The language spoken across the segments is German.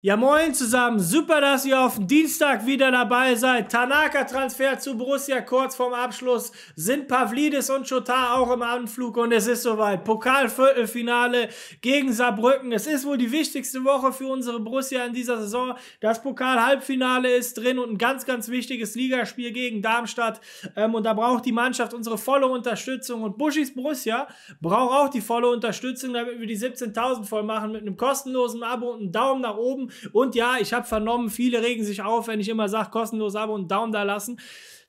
Ja moin zusammen, super, dass ihr auf Dienstag wieder dabei seid. Tanaka-Transfer zu Borussia kurz vorm Abschluss. Sind Pavlidis und Schotar auch im Anflug und es ist soweit. Pokalviertelfinale gegen Saarbrücken. Es ist wohl die wichtigste Woche für unsere Borussia in dieser Saison. Das Pokal-Halbfinale ist drin und ein ganz, ganz wichtiges Ligaspiel gegen Darmstadt. Ähm, und da braucht die Mannschaft unsere volle Unterstützung. Und Buschis Borussia braucht auch die volle Unterstützung, damit wir die 17.000 voll machen mit einem kostenlosen Abo und einem Daumen nach oben. Und ja, ich habe vernommen, viele regen sich auf, wenn ich immer sage, kostenlos Abo und Daumen da lassen.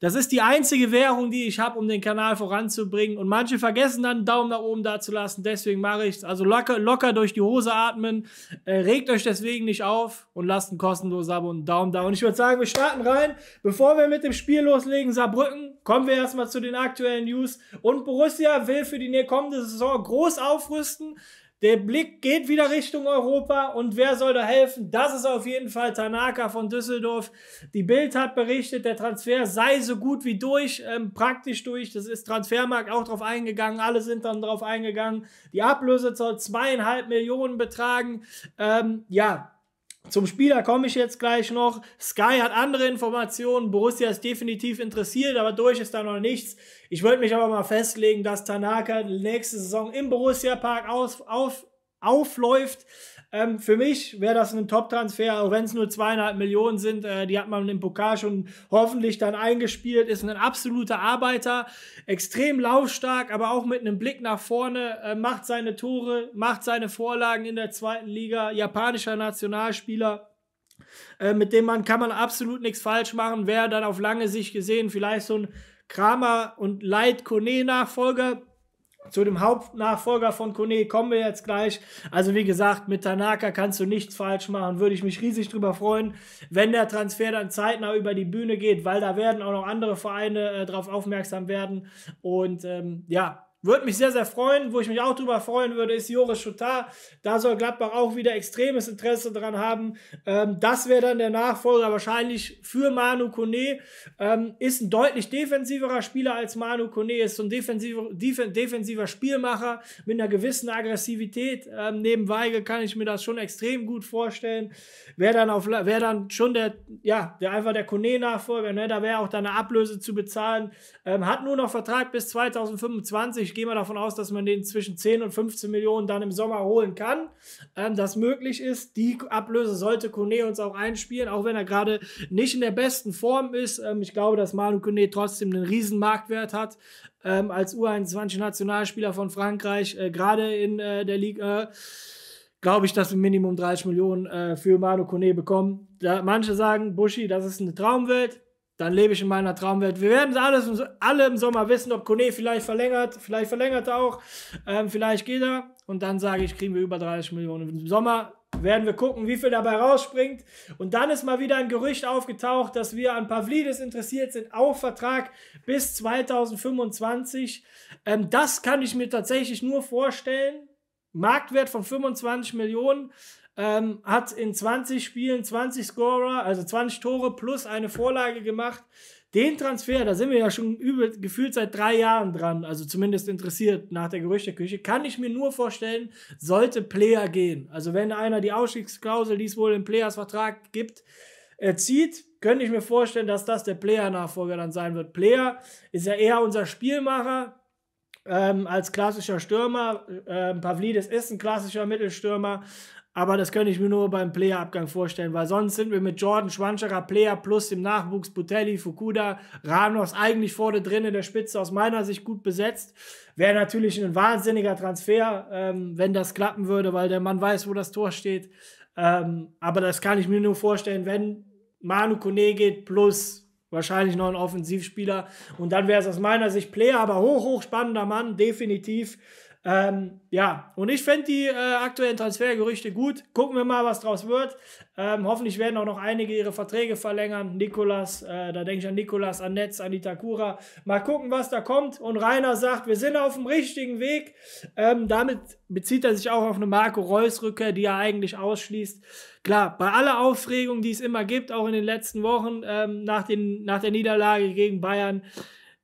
Das ist die einzige Währung, die ich habe, um den Kanal voranzubringen. Und manche vergessen dann, einen Daumen nach oben da zu lassen. Deswegen mache ich es. Also locker, locker durch die Hose atmen. Äh, regt euch deswegen nicht auf und lasst ein kostenloses Abo und einen Daumen da. Und ich würde sagen, wir starten rein. Bevor wir mit dem Spiel loslegen, Saarbrücken, kommen wir erstmal zu den aktuellen News. Und Borussia will für die kommende Saison groß aufrüsten. Der Blick geht wieder Richtung Europa und wer soll da helfen? Das ist auf jeden Fall Tanaka von Düsseldorf. Die Bild hat berichtet, der Transfer sei so gut wie durch, ähm, praktisch durch. Das ist Transfermarkt auch drauf eingegangen, alle sind dann drauf eingegangen. Die Ablöse soll zweieinhalb Millionen betragen. Ähm, ja, zum Spieler komme ich jetzt gleich noch. Sky hat andere Informationen. Borussia ist definitiv interessiert, aber durch ist da noch nichts. Ich wollte mich aber mal festlegen, dass Tanaka nächste Saison im Borussia Park auf, auf, aufläuft. Ähm, für mich wäre das ein Top-Transfer, auch wenn es nur zweieinhalb Millionen sind. Äh, die hat man im Pokal schon hoffentlich dann eingespielt. Ist ein absoluter Arbeiter, extrem laufstark, aber auch mit einem Blick nach vorne. Äh, macht seine Tore, macht seine Vorlagen in der zweiten Liga. Japanischer Nationalspieler. Äh, mit dem man kann man absolut nichts falsch machen. Wäre dann auf lange Sicht gesehen vielleicht so ein Kramer und Leit Kone Nachfolger zu dem Hauptnachfolger von Kone kommen wir jetzt gleich. Also wie gesagt, mit Tanaka kannst du nichts falsch machen. Würde ich mich riesig drüber freuen, wenn der Transfer dann zeitnah über die Bühne geht, weil da werden auch noch andere Vereine äh, darauf aufmerksam werden. Und ähm, ja, würde mich sehr, sehr freuen. Wo ich mich auch drüber freuen würde, ist Joris Schutar. Da soll Gladbach auch wieder extremes Interesse dran haben. Ähm, das wäre dann der Nachfolger wahrscheinlich für Manu Kone. Ähm, ist ein deutlich defensiverer Spieler als Manu Kone. Ist so ein defensiver, defensiver Spielmacher mit einer gewissen Aggressivität. Ähm, neben Weigel kann ich mir das schon extrem gut vorstellen. Wäre dann, wär dann schon der, ja, der einfach der Kone-Nachfolger. Ne? Da wäre auch dann eine Ablöse zu bezahlen. Ähm, hat nur noch Vertrag bis 2025 ich gehe mal davon aus, dass man den zwischen 10 und 15 Millionen dann im Sommer holen kann, ähm, das möglich ist. Die Ablöse sollte Kone uns auch einspielen, auch wenn er gerade nicht in der besten Form ist. Ähm, ich glaube, dass Manu Kone trotzdem einen riesen Marktwert hat. Ähm, als U21-Nationalspieler von Frankreich, äh, gerade in äh, der Liga. Äh, glaube ich, dass wir Minimum 30 Millionen äh, für Manu Kone bekommen. Da, manche sagen, Buschi, das ist eine Traumwelt dann lebe ich in meiner Traumwelt. Wir werden alles alle im Sommer wissen, ob Kone vielleicht verlängert, vielleicht verlängert er auch, ähm, vielleicht geht er. Und dann sage ich, kriegen wir über 30 Millionen. Im Sommer werden wir gucken, wie viel dabei rausspringt. Und dann ist mal wieder ein Gerücht aufgetaucht, dass wir an Pavlidis interessiert sind, auch Vertrag bis 2025. Ähm, das kann ich mir tatsächlich nur vorstellen, Marktwert von 25 Millionen, ähm, hat in 20 Spielen 20 Scorer, also 20 Tore plus eine Vorlage gemacht. Den Transfer, da sind wir ja schon übel, gefühlt seit drei Jahren dran, also zumindest interessiert nach der Gerüchteküche, kann ich mir nur vorstellen, sollte Player gehen. Also wenn einer die Ausstiegsklausel, die es wohl im Players-Vertrag gibt, erzieht, äh, könnte ich mir vorstellen, dass das der Player-Nachfolger dann sein wird. Player ist ja eher unser Spielmacher, ähm, als klassischer Stürmer. Ähm, Pavlidis ist ein klassischer Mittelstürmer, aber das könnte ich mir nur beim Playerabgang vorstellen, weil sonst sind wir mit Jordan, Schwanscherer, Player plus dem Nachwuchs Butelli, Fukuda, Ramos eigentlich vorne drin in der Spitze aus meiner Sicht gut besetzt. Wäre natürlich ein wahnsinniger Transfer, ähm, wenn das klappen würde, weil der Mann weiß, wo das Tor steht. Ähm, aber das kann ich mir nur vorstellen, wenn Manu Kone geht plus wahrscheinlich noch ein Offensivspieler. Und dann wäre es aus meiner Sicht Player, aber hoch, hoch spannender Mann, definitiv. Ähm, ja, und ich fände die äh, aktuellen Transfergerüchte gut. Gucken wir mal, was draus wird. Ähm, hoffentlich werden auch noch einige ihre Verträge verlängern. Nikolas, äh, da denke ich an Nikolas, an Netz, an Itakura. Mal gucken, was da kommt. Und Rainer sagt, wir sind auf dem richtigen Weg. Ähm, damit bezieht er sich auch auf eine Marco Reus-Rückkehr, die er eigentlich ausschließt. Klar, bei aller Aufregung, die es immer gibt, auch in den letzten Wochen ähm, nach, den, nach der Niederlage gegen Bayern,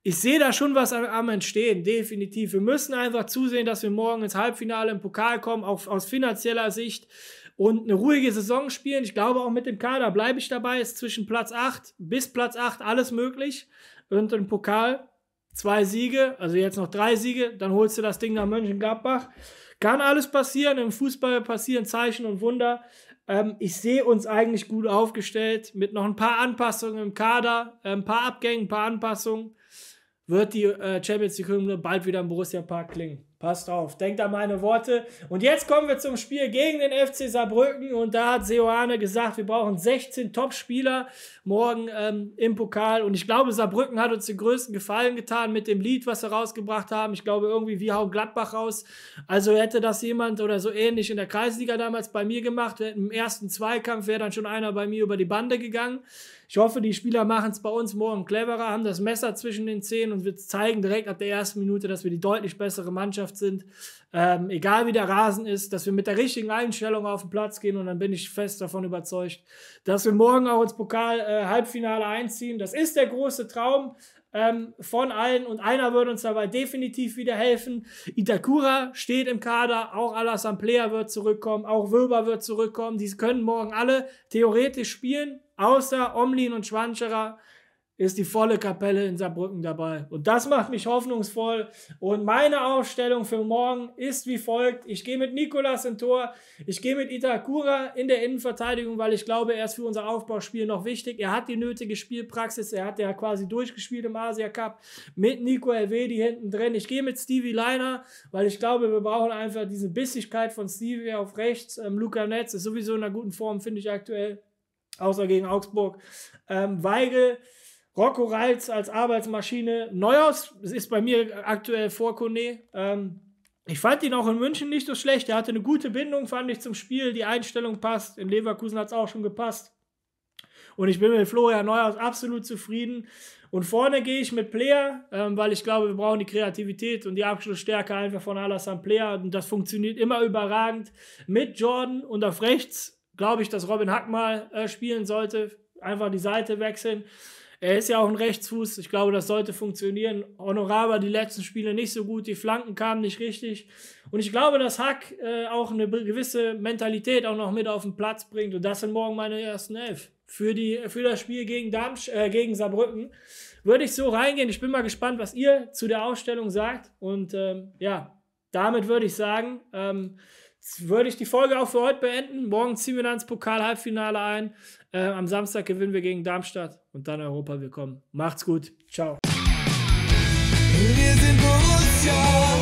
ich sehe da schon was am Entstehen, definitiv. Wir müssen einfach zusehen, dass wir morgen ins Halbfinale im Pokal kommen, auch aus finanzieller Sicht und eine ruhige Saison spielen. Ich glaube auch mit dem Kader bleibe ich dabei. Ist zwischen Platz 8 bis Platz 8 alles möglich. Und im Pokal zwei Siege, also jetzt noch drei Siege, dann holst du das Ding nach Mönchengladbach. Kann alles passieren. Im Fußball passieren Zeichen und Wunder. Ähm, ich sehe uns eigentlich gut aufgestellt mit noch ein paar Anpassungen im Kader, äh, ein paar Abgängen, ein paar Anpassungen wird die äh, Champions League-Hymne bald wieder im Borussia-Park klingen. Passt auf, denkt an meine Worte. Und jetzt kommen wir zum Spiel gegen den FC Saarbrücken. Und da hat Seoane gesagt, wir brauchen 16 Top-Spieler morgen ähm, im Pokal. Und ich glaube, Saarbrücken hat uns den größten Gefallen getan mit dem Lied, was sie rausgebracht haben. Ich glaube, irgendwie wie hauen Gladbach raus. Also hätte das jemand oder so ähnlich in der Kreisliga damals bei mir gemacht. Im ersten Zweikampf wäre dann schon einer bei mir über die Bande gegangen. Ich hoffe, die Spieler machen es bei uns morgen cleverer, haben das Messer zwischen den Zehen und wir zeigen direkt ab der ersten Minute, dass wir die deutlich bessere Mannschaft Mannschaft sind, ähm, egal wie der Rasen ist, dass wir mit der richtigen Einstellung auf den Platz gehen und dann bin ich fest davon überzeugt, dass wir morgen auch ins Pokal-Halbfinale äh, einziehen. Das ist der große Traum ähm, von allen und einer wird uns dabei definitiv wieder helfen. Itakura steht im Kader, auch Alassane Player wird zurückkommen, auch Wöber wird zurückkommen. Die können morgen alle theoretisch spielen, außer Omlin und Schwanscherer ist die volle Kapelle in Saarbrücken dabei. Und das macht mich hoffnungsvoll. Und meine Aufstellung für morgen ist wie folgt. Ich gehe mit Nikolas im Tor. Ich gehe mit Itakura in der Innenverteidigung, weil ich glaube, er ist für unser Aufbauspiel noch wichtig. Er hat die nötige Spielpraxis. Er hat ja quasi durchgespielt im Asia Cup mit Nico Elvedi hinten drin. Ich gehe mit Stevie Leiner, weil ich glaube, wir brauchen einfach diese Bissigkeit von Stevie auf rechts. Ähm, Luca Netz ist sowieso in einer guten Form, finde ich aktuell. Außer gegen Augsburg. Ähm, Weigel Rocco Reitz als Arbeitsmaschine. Neuhaus ist bei mir aktuell vor Kone. Ähm, ich fand ihn auch in München nicht so schlecht. Er hatte eine gute Bindung, fand ich, zum Spiel. Die Einstellung passt. In Leverkusen hat es auch schon gepasst. Und ich bin mit Florian Neuhaus absolut zufrieden. Und vorne gehe ich mit Player, ähm, weil ich glaube, wir brauchen die Kreativität und die Abschlussstärke einfach von Alassane Player. Und das funktioniert immer überragend. Mit Jordan und auf rechts glaube ich, dass Robin Hackmal äh, spielen sollte. Einfach die Seite wechseln. Er ist ja auch ein Rechtsfuß. Ich glaube, das sollte funktionieren. Honorar war die letzten Spiele nicht so gut. Die Flanken kamen nicht richtig. Und ich glaube, dass Hack äh, auch eine gewisse Mentalität auch noch mit auf den Platz bringt. Und das sind morgen meine ersten Elf. Für, die, für das Spiel gegen, Darmst äh, gegen Saarbrücken würde ich so reingehen. Ich bin mal gespannt, was ihr zu der Ausstellung sagt. Und ähm, ja, damit würde ich sagen, ähm, würde ich die Folge auch für heute beenden. Morgen ziehen wir dann ins Pokal-Halbfinale ein. Äh, am Samstag gewinnen wir gegen Darmstadt und dann Europa willkommen. Macht's gut. Ciao. Wir sind